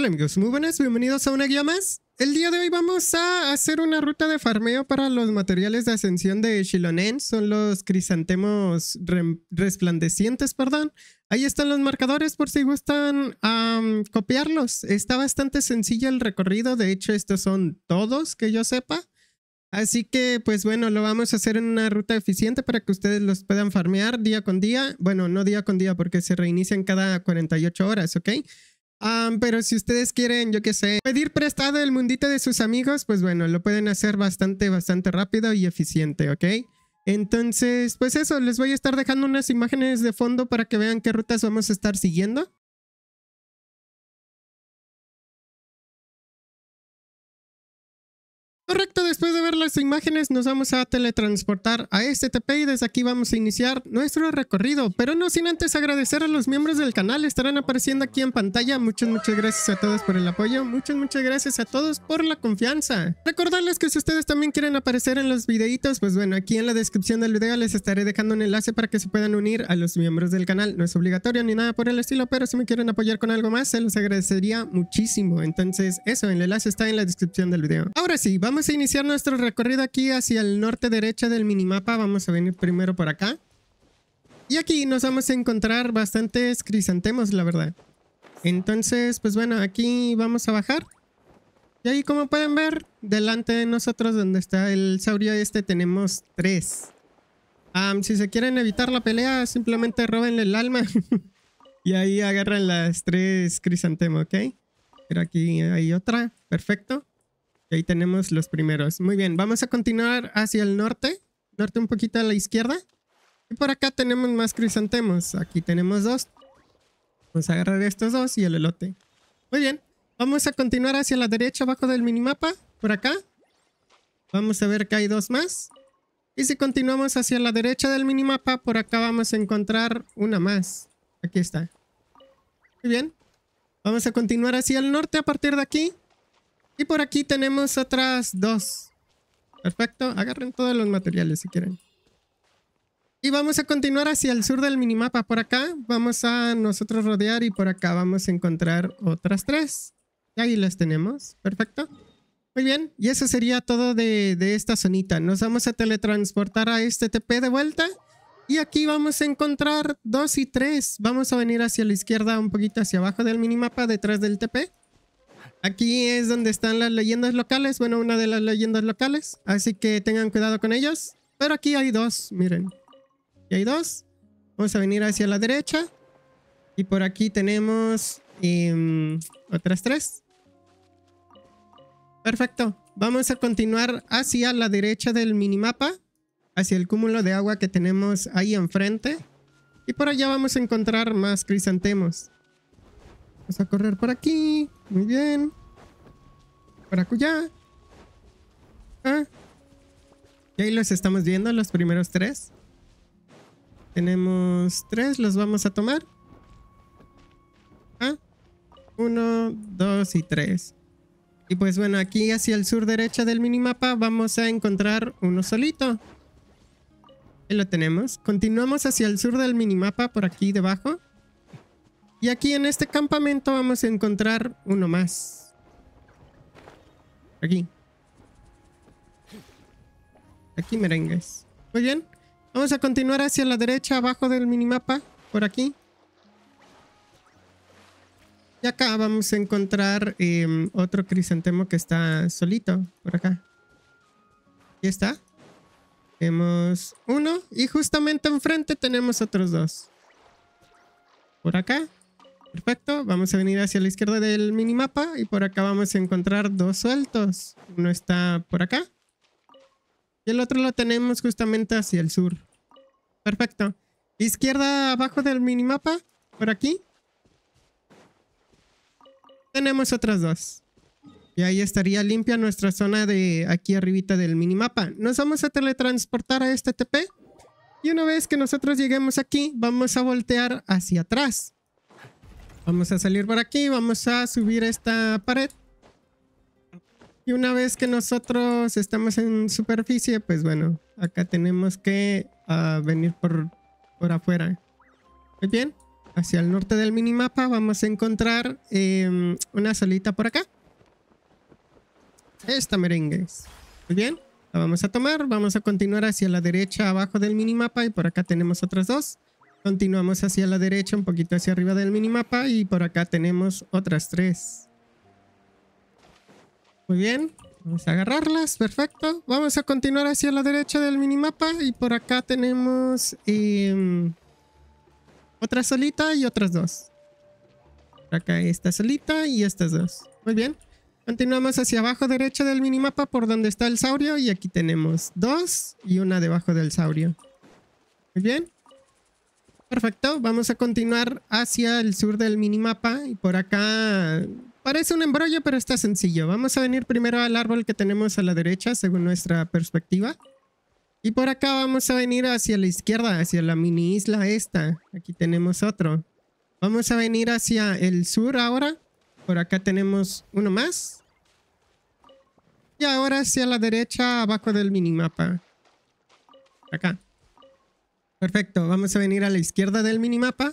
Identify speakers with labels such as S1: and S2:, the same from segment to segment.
S1: Hola amigos, muy buenas, bienvenidos a una guía más. El día de hoy vamos a hacer una ruta de farmeo para los materiales de ascensión de Shilonen. Son los crisantemos resplandecientes, perdón. Ahí están los marcadores por si gustan copiarlos. Está bastante sencillo el recorrido, de hecho estos son todos que yo sepa. Así que, pues bueno, lo vamos a hacer en una ruta eficiente para que ustedes los puedan farmear día con día. Bueno, no día con día porque se reinician cada 48 horas, ¿ok? pero si ustedes quieren, yo qué sé, pedir prestado el mundito de sus amigos, pues bueno, lo pueden hacer bastante, bastante rápido y eficiente, ¿ok? Entonces, pues eso, les voy a estar dejando unas imágenes de fondo para que vean qué rutas vamos a estar siguiendo. Correcto, después de ver las imágenes nos vamos a teletransportar a este TP y desde aquí vamos a iniciar nuestro recorrido, pero no sin antes agradecer a los miembros del canal, estarán apareciendo aquí en pantalla, muchas muchas gracias a todos por el apoyo, muchas muchas gracias a todos por la confianza. Recordarles que si ustedes también quieren aparecer en los videitos, pues bueno, aquí en la descripción del video les estaré dejando un enlace para que se puedan unir a los miembros del canal, no es obligatorio ni nada por el estilo, pero si me quieren apoyar con algo más se los agradecería muchísimo, entonces eso, el enlace está en la descripción del video. Ahora sí, vamos a iniciar nuestro recorrido aquí hacia el norte derecha del minimapa. Vamos a venir primero por acá. Y aquí nos vamos a encontrar bastantes crisantemos, la verdad. Entonces, pues bueno, aquí vamos a bajar. Y ahí como pueden ver, delante de nosotros donde está el saurio este tenemos tres. si se quieren evitar la pelea, simplemente robenle el alma. y ahí agarran las tres crisantemos, ¿ok? Pero aquí hay otra. Perfecto. Ahí tenemos los primeros. Muy bien, vamos a continuar hacia el norte. Norte un poquito a la izquierda. Y por acá tenemos más crisantemos. Aquí tenemos dos. Vamos a agarrar estos dos y el elote. Muy bien. Vamos a continuar hacia la derecha abajo del minimapa. Por acá. Vamos a ver que hay dos más. Y si continuamos hacia la derecha del minimapa, por acá vamos a encontrar una más. Aquí está. Muy bien. Vamos a continuar hacia el norte a partir de aquí. Y por aquí tenemos otras dos. Perfecto, agarren todos los materiales si quieren. Y vamos a continuar hacia el sur del minimapa. Por acá vamos a nosotros rodear y por acá vamos a encontrar otras tres. Y ahí las tenemos. Perfecto. Muy bien. Y eso sería todo de, de esta zonita. Nos vamos a teletransportar a este TP de vuelta. Y aquí vamos a encontrar dos y tres. Vamos a venir hacia la izquierda, un poquito hacia abajo del minimapa, detrás del TP. Aquí es donde están las leyendas locales, bueno, una de las leyendas locales, así que tengan cuidado con ellos. Pero aquí hay dos, miren. Aquí hay dos. Vamos a venir hacia la derecha. Y por aquí tenemos em, otras tres. Perfecto. Vamos a continuar hacia la derecha del minimapa, hacia el cúmulo de agua que tenemos ahí enfrente. Y por allá vamos a encontrar más crisantemos. Vamos a correr por aquí. Muy bien. Por acullá. ya ah. Y ahí los estamos viendo, los primeros tres. Tenemos tres, los vamos a tomar. Ah. Uno, dos y tres. Y pues bueno, aquí hacia el sur derecha del minimapa vamos a encontrar uno solito. Ahí lo tenemos. Continuamos hacia el sur del minimapa por aquí debajo. Y aquí en este campamento vamos a encontrar uno más. Aquí. Aquí merengues. Muy bien. Vamos a continuar hacia la derecha, abajo del minimapa. Por aquí. Y acá vamos a encontrar em, otro crisantemo que está solito. Por acá. Aquí está. Tenemos uno. Y justamente enfrente tenemos otros dos. Por acá. Perfecto, vamos a venir hacia la izquierda del minimapa y por acá vamos a encontrar dos sueltos. Uno está por acá y el otro lo tenemos justamente hacia el sur. Perfecto. Izquierda abajo del minimapa, por aquí. Tenemos otras dos. Y ahí estaría limpia nuestra zona de aquí arribita del minimapa. Nos vamos a teletransportar a este TP. Y una vez que nosotros lleguemos aquí, vamos a voltear hacia atrás. Vamos a salir por aquí, vamos a subir esta pared. Y una vez que nosotros estamos en superficie, pues bueno, acá tenemos que ah, venir por, por afuera. Muy bien, hacia el norte del minimapa vamos a encontrar em, una solita por acá. Esta merengues. Muy bien, la vamos a tomar, vamos a continuar hacia la derecha abajo del minimapa y por acá tenemos otras dos. Continuamos hacia la derecha, un poquito hacia arriba del minimapa y por acá tenemos otras tres. Muy bien, vamos a agarrarlas, perfecto. Vamos a continuar hacia la derecha del minimapa y por acá tenemos em, otra solita y otras dos. Por acá esta solita y estas dos. Muy bien. Continuamos hacia abajo derecha del minimapa por donde está el saurio y aquí tenemos dos y una debajo del saurio. Muy bien. Perfecto, vamos a continuar hacia el sur del minimapa y por acá parece un embrollo pero está sencillo. Vamos a venir primero al árbol que tenemos a la derecha según nuestra perspectiva. Y por acá vamos a venir hacia la izquierda, hacia la mini isla esta. Aquí tenemos otro. Vamos a venir hacia el sur ahora. Por acá tenemos uno más. Y ahora hacia la derecha, abajo del minimapa. Acá. Perfecto, vamos a venir a la izquierda del minimapa.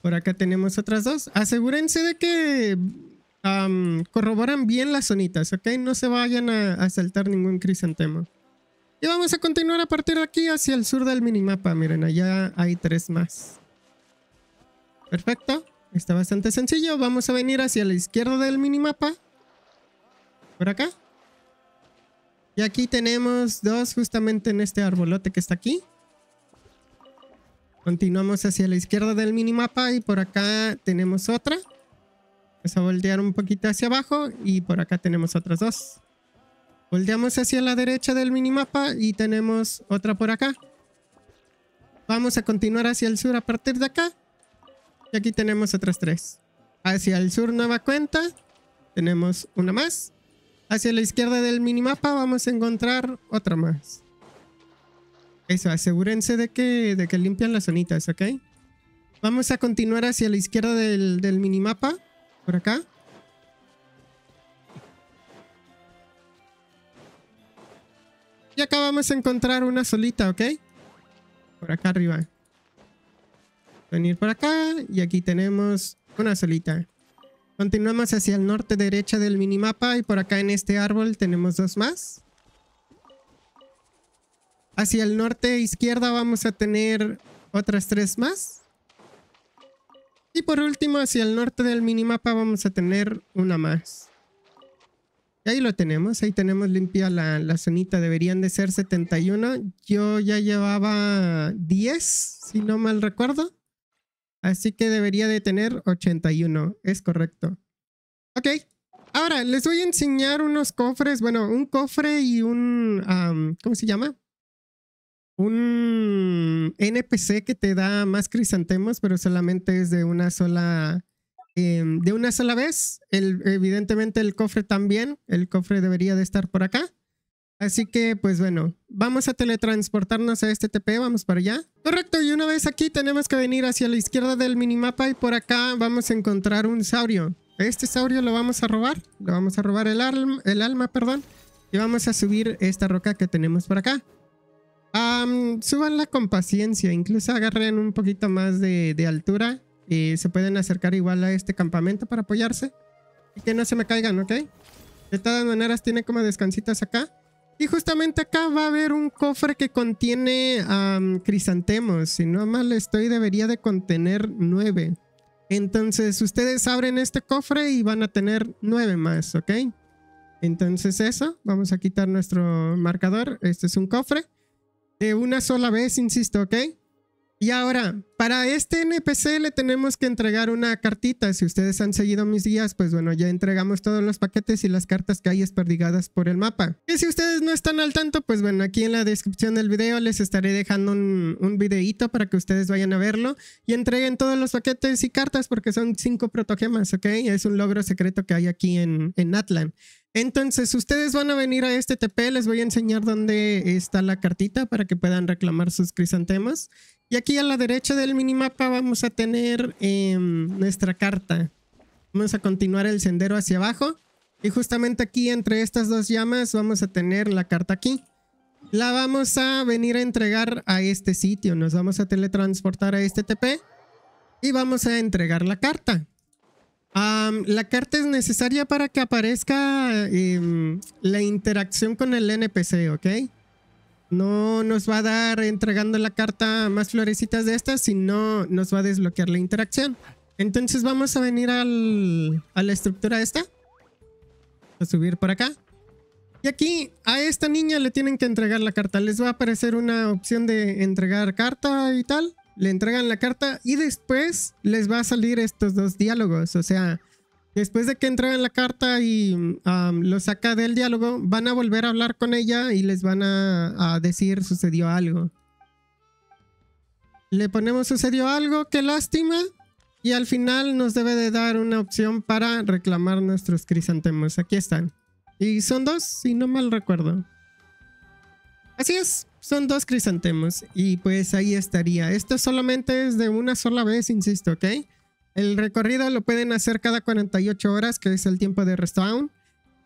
S1: Por acá tenemos otras dos. Asegúrense de que corroboran bien las zonitas, ¿ok? No se vayan a, a saltar ningún crisantema. Y vamos a continuar a partir de aquí hacia el sur del minimapa. Miren, allá hay tres más. Perfecto. Está bastante sencillo. Vamos a venir hacia la izquierda del minimapa. Por acá. Y aquí tenemos dos justamente en este arbolote que está aquí. Continuamos hacia la izquierda del minimapa y por acá tenemos otra. Vamos a voltear un poquito hacia abajo y por acá tenemos otras dos. Volteamos hacia la derecha del minimapa y tenemos otra por acá. Vamos a continuar hacia el sur a partir de acá. Y aquí tenemos otras tres. Hacia el sur nueva cuenta. Tenemos una más. Hacia la izquierda del minimapa vamos a encontrar otra más. Eso, asegúrense de que, de que limpian las zonitas, ¿ok? Vamos a continuar hacia la izquierda del, del minimapa. Por acá. Y acá vamos a encontrar una solita, ¿ok? Por acá arriba. Venir por acá. Y aquí tenemos una solita. Continuamos hacia el norte derecha del minimapa. Y por acá en este árbol tenemos dos más. Hacia el norte izquierda vamos a tener otras tres más. Y por último, hacia el norte del minimapa vamos a tener una más. Y ahí lo tenemos, ahí tenemos limpia la, la zonita. Deberían de ser 71. Yo ya llevaba 10, si no mal recuerdo. Así que debería de tener 81, es correcto. Ok, ahora les voy a enseñar unos cofres. Bueno, un cofre y un... ¿Cómo se llama? un NPC que te da más crisantemos pero solamente es de una sola. Em, de una sola vez. El, evidentemente el cofre también. El cofre debería de estar por acá. Así que, pues bueno, vamos a teletransportarnos a este TP, vamos para allá. Correcto, y una vez aquí tenemos que venir hacia la izquierda del minimapa y por acá vamos a encontrar un saurio. Este saurio lo vamos a robar, lo vamos a robar el, alma, el alma, perdón, y vamos a subir esta roca que tenemos por acá. Subanla con paciencia, incluso agarren un poquito más de, altura y se pueden acercar igual a este campamento para apoyarse y que no se me caigan, ¿ok? De todas maneras tiene como descansitas acá. Y justamente acá va a haber un cofre que contiene a crisantemos. Si no mal estoy, debería de contener nueve. Entonces ustedes abren este cofre y van a tener nueve más, ¿ok? Entonces eso, vamos a quitar nuestro marcador. Este es un cofre de una sola vez, insisto, ¿ok? Y ahora, para este NPC le tenemos que entregar una cartita. Si ustedes han seguido mis guías, pues bueno, ya entregamos todos los paquetes y las cartas que hay desperdigadas por el mapa. Y si ustedes no están al tanto, pues bueno, aquí en la descripción del video les estaré dejando un, un videíto para que ustedes vayan a verlo y entreguen todos los paquetes y cartas porque son cinco protogemas, ¿ok? Es un logro secreto que hay aquí en, en Atlan. Entonces, ustedes van a venir a este TP, les voy a enseñar dónde está la cartita para que puedan reclamar sus crisantemas. Y aquí a la derecha del minimapa vamos a tener em, nuestra carta. Vamos a continuar el sendero hacia abajo. Y justamente aquí, entre estas dos llamas, vamos a tener la carta aquí. La vamos a venir a entregar a este sitio. Nos vamos a teletransportar a este TP. Y vamos a entregar la carta la carta es necesaria para que aparezca em, la interacción con el NPC, ¿ok? No nos va a dar entregando la carta más florecitas de estas, sino nos va a desbloquear la interacción. Entonces vamos a venir a la estructura esta. A subir por acá. Y aquí a esta niña le tienen que entregar la carta. Les va a aparecer una opción de entregar carta y tal le entregan la carta y después les va a salir estos dos diálogos. O sea, después de que entregan la carta y um, lo saca del diálogo, van a volver a hablar con ella y les van a, a decir sucedió algo. Le ponemos sucedió algo, qué lástima. Y al final nos debe de dar una opción para reclamar nuestros crisantemos. Aquí están. Y son dos, si no mal recuerdo. Así es. Son dos crisantemos y pues ahí estaría. Esto solamente es de una sola vez, insisto, ¿ok? El recorrido lo pueden hacer cada 48 horas, que es el tiempo de respawn.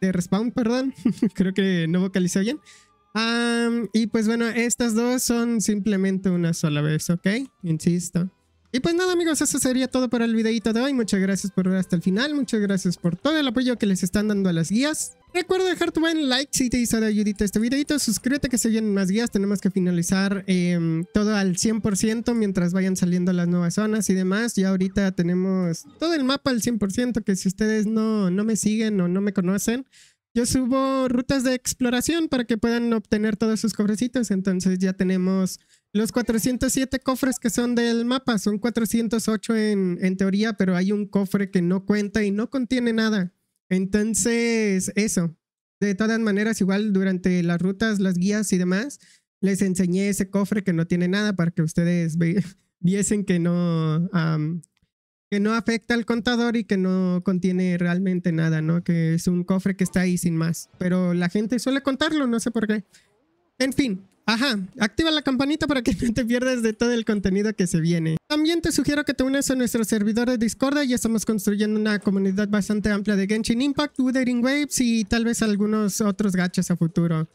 S1: De respawn, perdón. Creo que no vocalicé bien. y pues bueno, estas dos son simplemente una sola vez, ¿ok? Insisto. Y pues nada amigos, eso sería todo para el videito de hoy. Muchas gracias por ver hasta el final. Muchas gracias por todo el apoyo que les están dando a las guías. Recuerda dejar tu buen like si te hizo de ayudita este videito. Suscríbete que se vienen más guías. Tenemos que finalizar em, todo al 100% mientras vayan saliendo las nuevas zonas y demás. Ya ahorita tenemos todo el mapa al 100% que si ustedes no, no me siguen o no me conocen, yo subo rutas de exploración para que puedan obtener todos sus cofrecitos, Entonces ya tenemos los 407 cofres que son del mapa, son 408 en, en, teoría, pero hay un cofre que no cuenta y no contiene nada. Entonces, eso. De todas maneras, igual durante las rutas, las guías y demás, les enseñé ese cofre que no tiene nada para que ustedes viesen que no, que no afecta al contador y que no contiene realmente nada, ¿no? Que es un cofre que está ahí sin más. Pero la gente suele contarlo, no sé por qué. En fin, Ajá, activa la campanita para que no te pierdas de todo el contenido que se viene. También te sugiero que te unas a nuestro servidor de Discord, ya estamos construyendo una comunidad bastante amplia de Genshin Impact, Wuthering Waves y tal vez algunos otros gachas a futuro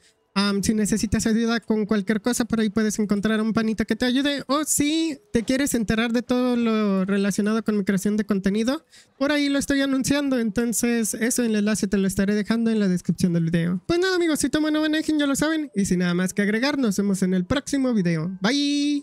S1: si necesitas ayuda con cualquier cosa, por ahí puedes encontrar un panita que te ayude. O si te quieres enterar de todo lo relacionado con mi creación de contenido, por ahí lo estoy anunciando. Entonces, eso en el enlace te lo estaré dejando en la descripción del video. Pues nada, amigos, si toman no manejen, ya lo saben. Y sin nada más que agregar, nos vemos en el próximo video. Bye.